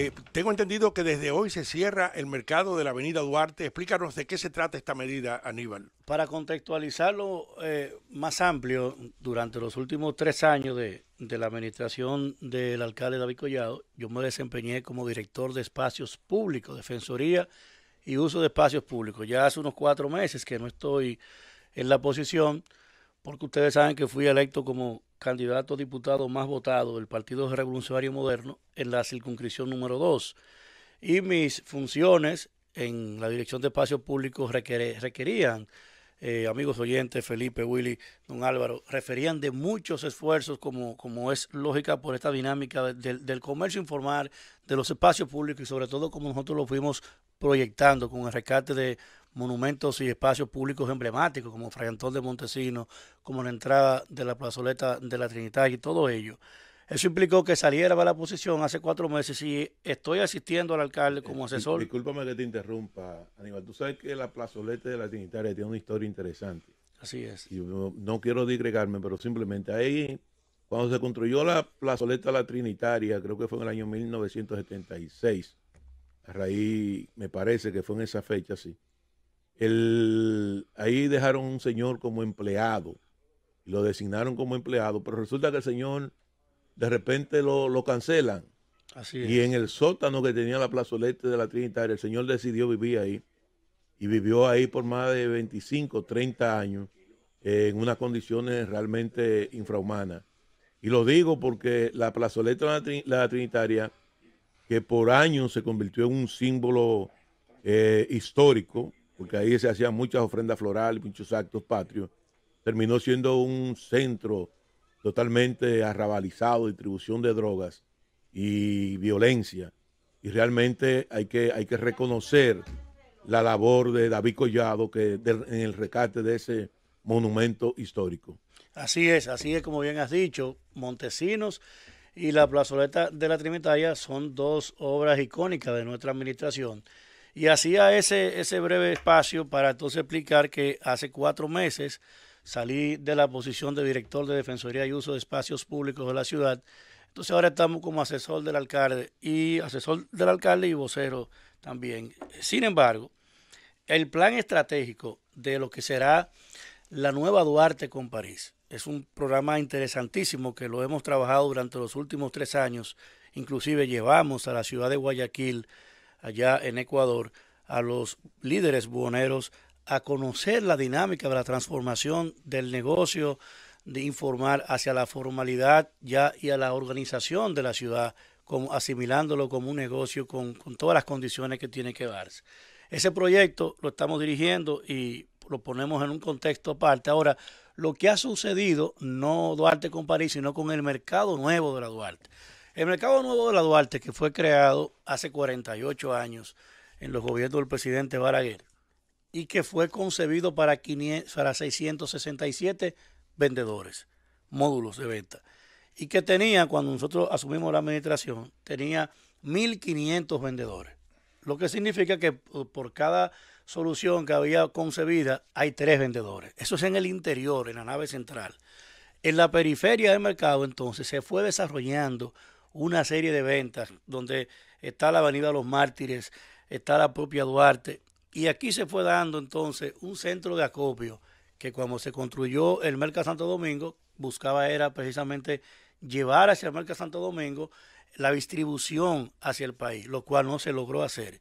Eh, tengo entendido que desde hoy se cierra el mercado de la Avenida Duarte. Explícanos de qué se trata esta medida, Aníbal. Para contextualizarlo eh, más amplio, durante los últimos tres años de la administración del alcalde David Collado, yo me desempeñé como director de espacios públicos, defensoría y uso de espacios públicos. Ya hace unos cuatro meses que no estoy en la posición, porque ustedes saben que fui electo como candidato diputado más votado del Partido Revolucionario Moderno en la circunscripción número 2. Y mis funciones en la Dirección de Espacios Públicos requerían, eh, amigos oyentes, Felipe, Willy, don Álvaro, referían de muchos esfuerzos, como, como es lógica por esta dinámica del comercio informal, de los espacios públicos y sobre todo como nosotros lo fuimos proyectando con el rescate de monumentos y espacios públicos emblemáticos como Fray de Montesinos, como la entrada de la plazoleta de la Trinitaria y todo ello. Eso implicó que saliera a la posición hace cuatro meses y estoy asistiendo al alcalde como eh, asesor. Discúlpame que te interrumpa, Aníbal. Tú sabes que la plazoleta de la Trinitaria tiene una historia interesante. Así es. no, no, quiero digregarme, pero simplemente ahí, cuando se construyó la plazoleta de la Trinitaria, creo que fue en el año 1976, a raíz, me parece que fue en esa fecha, sí. El, ahí dejaron un señor como empleado y lo designaron como empleado, pero resulta que el señor de repente lo, cancelan. Así Y en el sótano que tenía la plazoleta de la Trinitaria, el señor decidió vivir ahí y vivió ahí por más de 25, 30 años en unas condiciones realmente infrahumanas. Y lo digo porque la plazoleta de la, Trinitaria, que por años se convirtió en un símbolo eh, histórico, porque ahí se hacían muchas ofrendas florales, muchos actos patrios, terminó siendo un centro totalmente arrabalizado, distribución de drogas y violencia. Y realmente hay que, hay que reconocer la labor de David Collado que en el rescate de ese monumento histórico. Así es, así es como bien has dicho, Montesinos y la plazoleta de la Trinitaria son dos obras icónicas de nuestra administración y hacía ese, ese breve espacio para entonces explicar que hace cuatro meses salí de la posición de director de Defensoría y Uso de Espacios Públicos de la ciudad. Entonces ahora estamos como asesor del alcalde y asesor del alcalde y vocero también. Sin embargo, el plan estratégico de lo que será la nueva Duarte con París es un programa interesantísimo que lo hemos trabajado durante los últimos tres años. Inclusive llevamos a la ciudad de Guayaquil allá en Ecuador a los líderes buoneros, a conocer la dinámica de la transformación del negocio de informar hacia la formalidad ya y a la organización de la ciudad, como, asimilándolo como un negocio con, con todas las condiciones que tiene que darse. Ese proyecto lo estamos dirigiendo y lo ponemos en un contexto aparte. Ahora, lo que ha sucedido, no Duarte con París, sino con el mercado nuevo de la Duarte. El mercado nuevo de la Duarte, que fue creado hace 48 años en los gobiernos del presidente Baraguer y que fue concebido para, para 667 vendedores, módulos de venta, y que tenía, cuando nosotros asumimos la administración, tenía 1.500 vendedores, lo que significa que eh, por cada solución que había concebida hay tres vendedores. Eso es en el interior, en la nave central. En la periferia del mercado entonces se fue desarrollando una serie de ventas donde está la Avenida Los Mártires, está la propia Duarte. Y aquí se fue dando entonces un centro de acopio que cuando se construyó el Mercado Santo Domingo buscaba era precisamente llevar hacia el Mercado Santo Domingo la distribución hacia el país, lo cual no se logró hacer.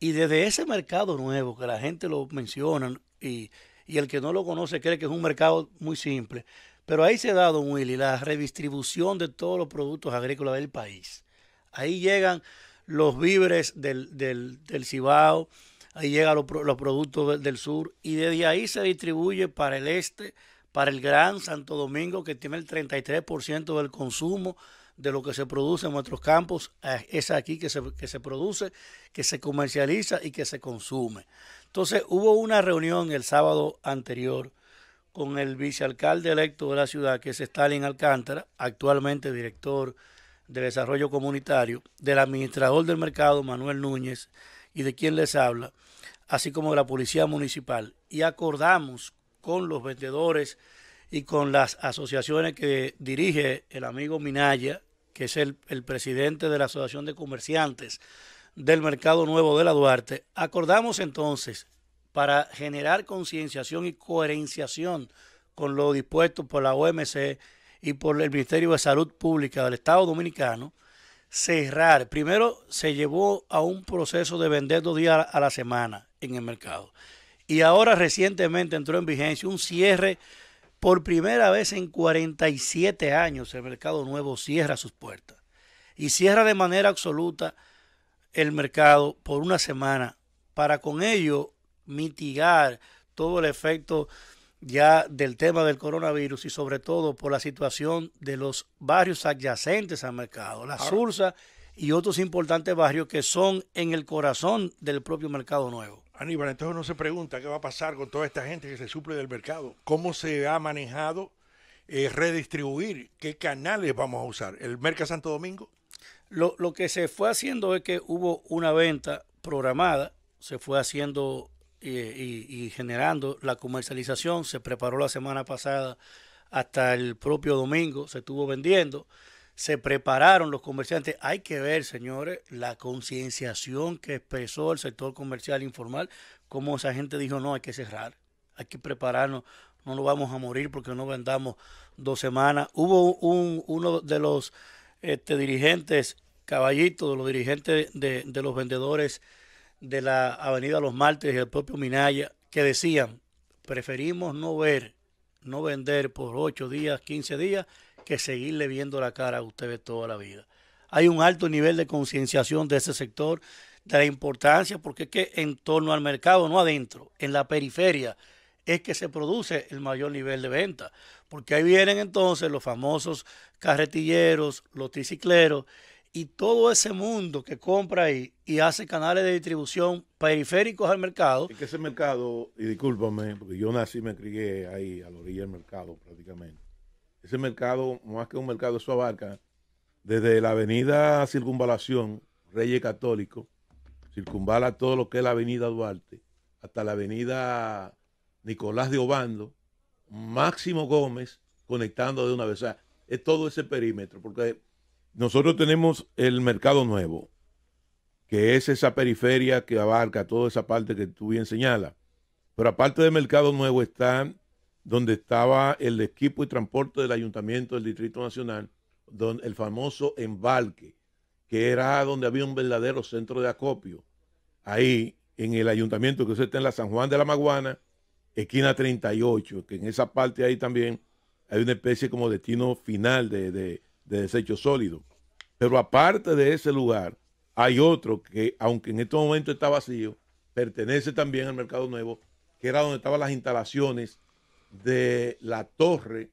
Y desde ese mercado nuevo que la gente lo menciona y, y el que no lo conoce cree que es un mercado muy simple, pero ahí se da, don Willy, la redistribución de todos los productos agrícolas del país. Ahí llegan los víveres del, Cibao, ahí llegan los, productos del, sur y desde ahí se distribuye para el este, para el Gran Santo Domingo, que tiene el 33% del consumo de lo que se produce en nuestros campos, ah, es aquí que se, que se produce, que se comercializa y que se consume. Entonces hubo una reunión el sábado anterior con el vicealcalde electo de la ciudad, que es Stalin Alcántara, actualmente director de desarrollo comunitario, del administrador del mercado, Manuel Núñez, y de quien les habla, así como de la policía municipal. Y acordamos con los vendedores y con las asociaciones que dirige el amigo Minaya, que es el, el presidente de la Asociación de Comerciantes del Mercado Nuevo de la Duarte, acordamos entonces para generar concienciación y coherenciación con lo dispuesto por la OMC y por el Ministerio de Salud Pública del Estado Dominicano, cerrar. Primero se llevó a un proceso de vender dos días a la semana en el mercado. Y ahora recientemente entró en vigencia un cierre por primera vez en 47 años. El mercado nuevo cierra sus puertas. Y cierra de manera absoluta el mercado por una semana para con ello mitigar todo el efecto ya del tema del coronavirus y sobre todo por la situación de los barrios adyacentes al mercado, la Sursa y otros importantes barrios que son en el corazón del propio mercado nuevo. Aníbal, entonces uno se pregunta qué va a pasar con toda esta gente que se suple del mercado, cómo se ha manejado eh, redistribuir, qué canales vamos a usar, el Merca Santo Domingo. Lo, lo que se fue haciendo es que hubo una venta programada, se fue haciendo eh, y, generando la comercialización. Se preparó la semana pasada hasta el propio domingo, se estuvo vendiendo. Se prepararon los comerciantes. Hay que ver, señores, la concienciación que expresó el sector comercial informal, como esa gente dijo, no, hay que cerrar, hay que prepararnos, no nos vamos a morir porque no vendamos dos semanas. Hubo un, uno de los este, dirigentes, caballito, de los dirigentes de, de los vendedores de la Avenida Los martes y el propio Minaya, que decían, preferimos no ver, no vender por 8 días, 15 días, que seguirle viendo la cara a ustedes toda la vida. Hay un alto nivel de concienciación de ese sector, de la importancia, porque es que en torno al mercado, no adentro, en la periferia, es que se produce el mayor nivel de venta. Porque ahí vienen entonces los famosos carretilleros, los tricicleros, y todo ese mundo que compra ahí y hace canales de distribución periféricos al mercado. Es que ese mercado, y discúlpame, porque yo nací y me crié ahí, a la orilla del mercado prácticamente. Ese mercado, más que un mercado, eso abarca desde la avenida Circunvalación, Reyes Católico, circunvala todo lo que es la avenida Duarte, hasta la avenida Nicolás de Obando, Máximo Gómez, conectando de una vez. O sea, es todo ese perímetro, porque nosotros tenemos el mercado nuevo, que es esa periferia que abarca toda esa parte que tú bien señalas. Pero aparte del mercado nuevo está donde estaba el equipo y transporte del Ayuntamiento del Distrito Nacional, donde el famoso embalque, que era donde había un verdadero centro de acopio. Ahí, en el ayuntamiento que usted está en la San Juan de la Maguana, esquina 38, que en esa parte ahí también hay una especie como destino final de, de desecho sólido. Pero aparte de ese lugar, hay otro que, aunque en este momento está vacío, pertenece también al Mercado Nuevo, que era donde estaban las instalaciones de la torre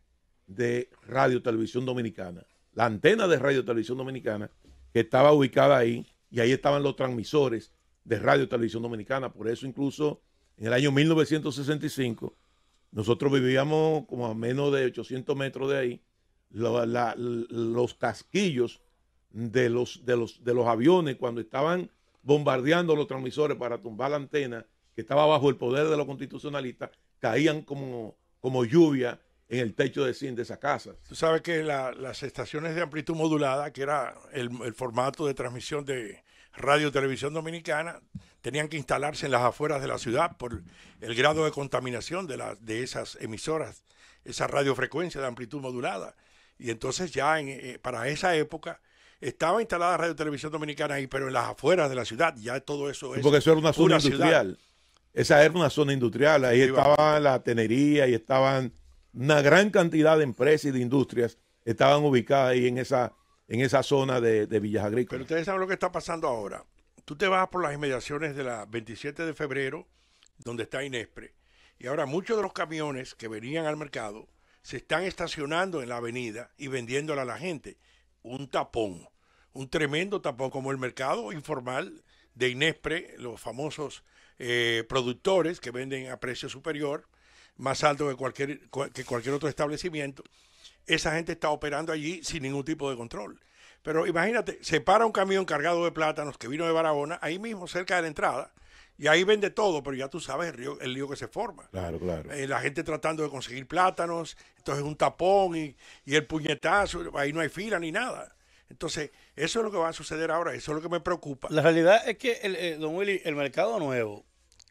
de Radio Televisión Dominicana, la antena de Radio Televisión Dominicana, que estaba ubicada ahí, y ahí estaban los transmisores de Radio Televisión Dominicana. Por eso incluso en el año 1965, nosotros vivíamos como a menos de 800 metros de ahí, los casquillos de los, de, los, de los aviones cuando estaban bombardeando los transmisores para tumbar la antena que estaba bajo el poder de los constitucionalistas, caían como, como lluvia en el techo de zinc de esa casa. Tú sabes que las estaciones de amplitud modulada, que era el, formato de transmisión de radio televisión dominicana, tenían que instalarse en las afueras de la ciudad por el grado de contaminación de, las de esas emisoras, esa radiofrecuencia de amplitud modulada. Y entonces ya eh, para esa época estaba instalada Radio Televisión Dominicana ahí, pero en las afueras de la ciudad, ya todo eso es. Porque eso era una zona industrial. Esa era una zona industrial. Ahí estaba la tenería y estaban una gran cantidad de empresas y de industrias estaban ubicadas ahí en esa, en esa zona de, de Villas Agrícolas. Pero ustedes saben lo que está pasando ahora. Tú te vas por las inmediaciones de la 27 de febrero, donde está Inespre, y ahora muchos de los camiones que venían al mercado se están estacionando en la avenida y vendiéndola a la gente. Un tapón, un tremendo tapón, como el mercado informal de Inespre, los famosos eh, productores que venden a precio superior, más alto que cualquier, que cualquier otro establecimiento. Esa gente está operando allí sin ningún tipo de control. Pero imagínate, se para un camión cargado de plátanos que vino de Barahona, ahí mismo cerca de la entrada, y ahí vende todo, pero ya tú sabes el, lío que se forma. Claro, claro. Eh, la gente tratando de conseguir plátanos, entonces un tapón y, el puñetazo, ahí no hay fila ni nada. Entonces, eso es lo que va a suceder ahora, eso es lo que me preocupa. La realidad es que, el, eh, don Willy, el mercado nuevo,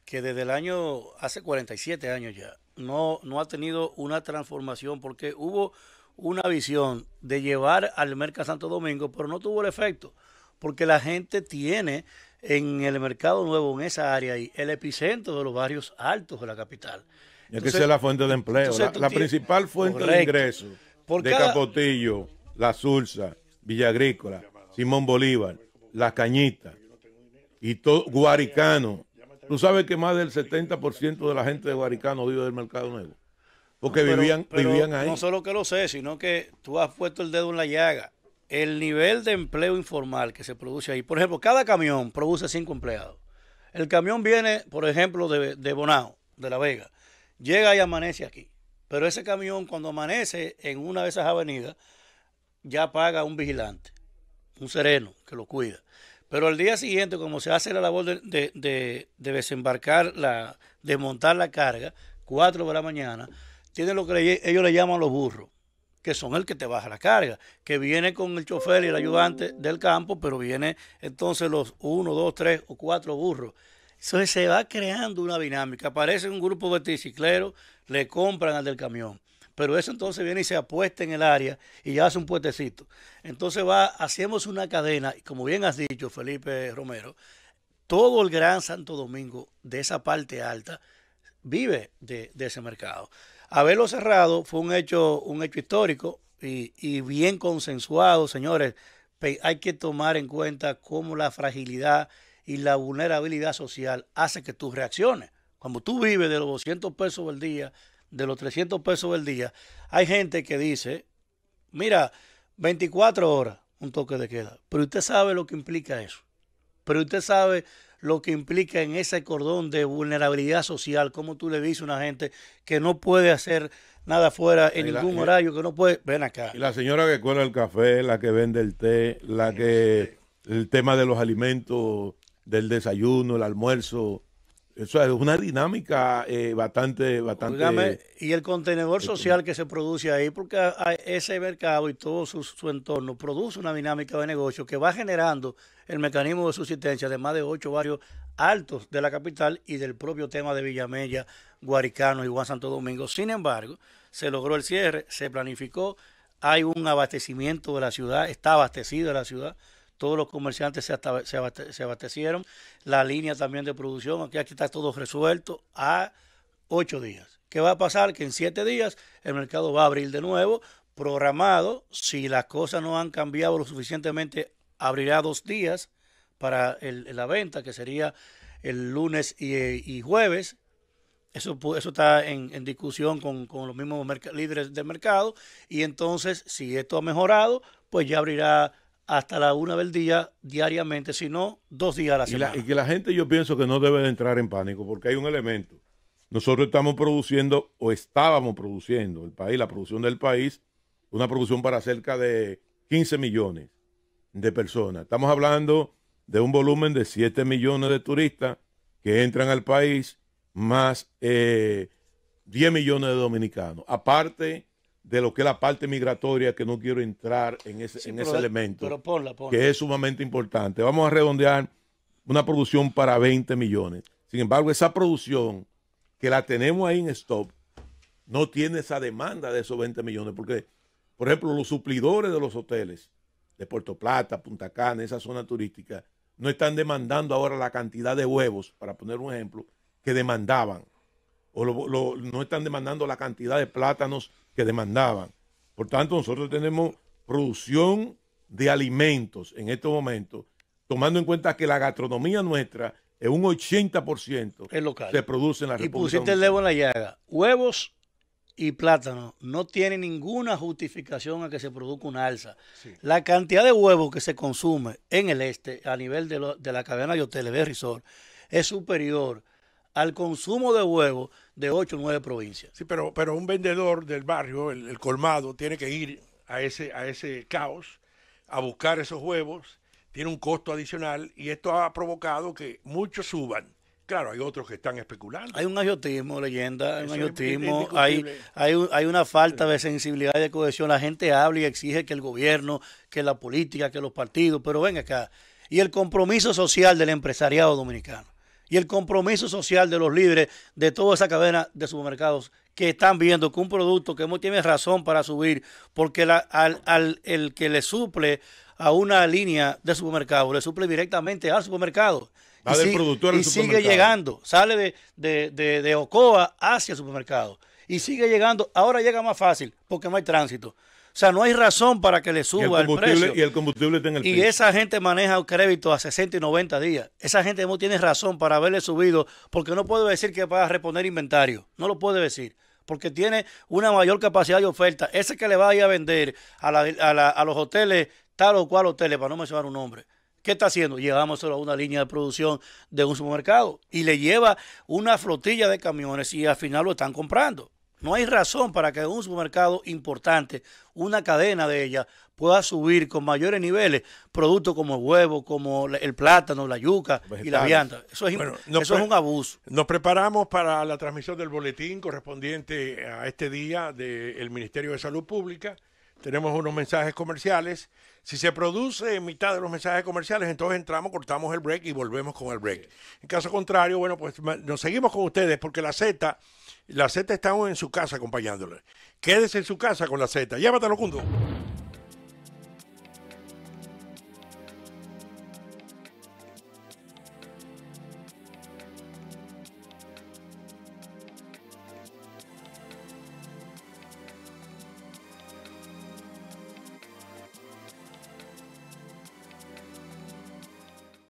que desde el año, hace 47 años ya, no, no ha tenido una transformación porque hubo una visión de llevar al mercado Santo Domingo, pero no tuvo el efecto, porque la gente tiene en el Mercado Nuevo, en esa área ahí, el epicentro de los barrios altos de la capital. es que sea la fuente de empleo, la, principal fuente de ingreso de Capotillo, La sulsa Villa Agrícola, Simón Bolívar, La Cañita y todo Guaricano. Tú sabes que más del 70% de la gente de Guaricano vive del Mercado Nuevo. Porque vivían, vivían ahí. No solo que lo sé, sino que tú has puesto el dedo en la llaga el nivel de empleo informal que se produce ahí. Por ejemplo, cada camión produce cinco empleados. El camión viene, por ejemplo, de, Bonao, de La Vega. Llega y amanece aquí. Pero ese camión, cuando amanece en una de esas avenidas, ya paga un vigilante, un sereno que lo cuida. Pero al día siguiente, como se hace la labor de, desembarcar, la, de montar la carga, cuatro de la mañana, tienen lo que ellos le llaman los burros que son el que te baja la carga, que viene con el chofer y el ayudante del campo, pero viene entonces los uno, dos, tres o cuatro burros. Entonces se va creando una dinámica. Aparece un grupo de tricicleros, le compran al del camión. Pero eso entonces viene y se apuesta en el área y ya hace un puentecito Entonces va, hacemos una cadena, y como bien has dicho, Felipe Romero, todo el Gran Santo Domingo de esa parte alta vive de ese mercado. Haberlo cerrado fue un hecho, un hecho histórico y, bien consensuado, señores. Hay que tomar en cuenta cómo la fragilidad y la vulnerabilidad social hace que tú reacciones. Cuando tú vives de los 200 pesos del día, de los 300 pesos del día, hay gente que dice, mira, 24 horas un toque de queda. Pero usted sabe lo que implica eso. Pero usted sabe lo que implica en ese cordón de vulnerabilidad social, como tú le dices a una gente que no puede hacer nada fuera en ningún horario, que no puede, ven acá. Y la señora que cuela el café, la que vende el té, la que el tema de los alimentos, del desayuno, el almuerzo, eso es una dinámica eh, bastante, bastante. y el contenedor este, social que se produce ahí, porque ese mercado y todo su, entorno produce una dinámica de negocio que va generando el mecanismo de subsistencia de más de ocho barrios altos de la capital y del propio tema de Villamella, Guaricano y Juan Santo Domingo. Sin embargo, se logró el cierre, se planificó, hay un abastecimiento de la ciudad, está abastecida la ciudad todos los comerciantes se, se, abastecieron, la línea también de producción, aquí, aquí está todo resuelto a ocho días. ¿Qué va a pasar? Que en siete días el mercado va a abrir de nuevo, programado, si las cosas no han cambiado lo suficientemente, abrirá dos días para la venta, que sería el lunes y, eh, jueves. Eso, eso está en, discusión con, con, los mismos líderes del mercado. Y entonces, si esto ha mejorado, pues ya abrirá hasta la una del día diariamente, sino dos días a la semana. Y, que la gente yo pienso que no debe de entrar en pánico porque hay un elemento. Nosotros estamos produciendo o estábamos produciendo el país, la producción del país, una producción para cerca de 15 millones de personas. Estamos hablando de un volumen de 7 millones de turistas que entran al país, más 10 eh, millones de dominicanos. Aparte de lo que es la parte migratoria, que no quiero entrar en ese, en ese elemento, que es sumamente importante. Vamos a redondear una producción para 20 millones. Sin embargo, esa producción que la tenemos ahí en stop no tiene esa demanda de esos 20 millones, porque, por ejemplo, los suplidores de los hoteles de Puerto Plata, Punta Cana, esa zona turística, no están demandando ahora la cantidad de huevos, para poner un ejemplo, que demandaban o no están demandando la cantidad de plátanos que demandaban. Por tanto, nosotros tenemos producción de alimentos en estos momentos, tomando en cuenta que la gastronomía nuestra es un 80% es local. se produce en la República Y pusiste el levo en la llaga. Huevos y plátanos no tiene ninguna justificación a que se produzca una alza. La cantidad de huevos que se consume en el este a nivel de, la cadena de hoteles de resort es superior al consumo de huevos de ocho o nueve provincias. Sí, pero, pero un vendedor del barrio, el, colmado, tiene que ir a ese, a ese caos a buscar esos huevos, tiene un costo adicional y esto ha provocado que muchos suban. Claro, hay otros que están especulando. Hay un agiotismo, leyenda, hay un agiotismo, hay, hay, una falta de sensibilidad y de cohesión. La gente habla y exige que el gobierno, que la política, que los partidos, pero ven acá. Y el compromiso social del empresariado dominicano y el compromiso social de los libres de toda esa cadena de supermercados que están viendo que un producto que no tiene razón para subir, porque el que le suple a una línea de supermercado, le suple directamente al supermercado. y productor sigue llegando, sale de, de, de, de Ocoa hacia el supermercado y sigue llegando. Ahora llega más fácil porque no hay tránsito. O sea, no hay razón para que le suba el, Y el combustible está en el Y esa gente maneja un crédito a 60 y 90 días. Esa gente no tiene razón para haberle subido porque no puede decir que va a reponer inventario. No lo puede decir porque tiene una mayor capacidad de oferta. Ese que le vaya a vender a, los hoteles, tal o cual hotel, para no mencionar un nombre, ¿Qué está haciendo? Llevamos a una línea de producción de un supermercado y le lleva una flotilla de camiones y al final lo están comprando. No hay razón para que un supermercado importante, una cadena de ellas, pueda subir con mayores niveles productos como el huevo, como el plátano, la yuca y la vianda. Eso es, un abuso. Nos preparamos para la transmisión del boletín correspondiente a este día del Ministerio de Salud Pública tenemos unos mensajes comerciales. Si se produce en mitad de los mensajes comerciales, entonces entramos, cortamos el break y volvemos con el break. En caso contrario, bueno, pues nos seguimos con ustedes porque la Z, la Z está en su casa acompañándole. Quédese en su casa con la Z. Llévatelo, Cundo.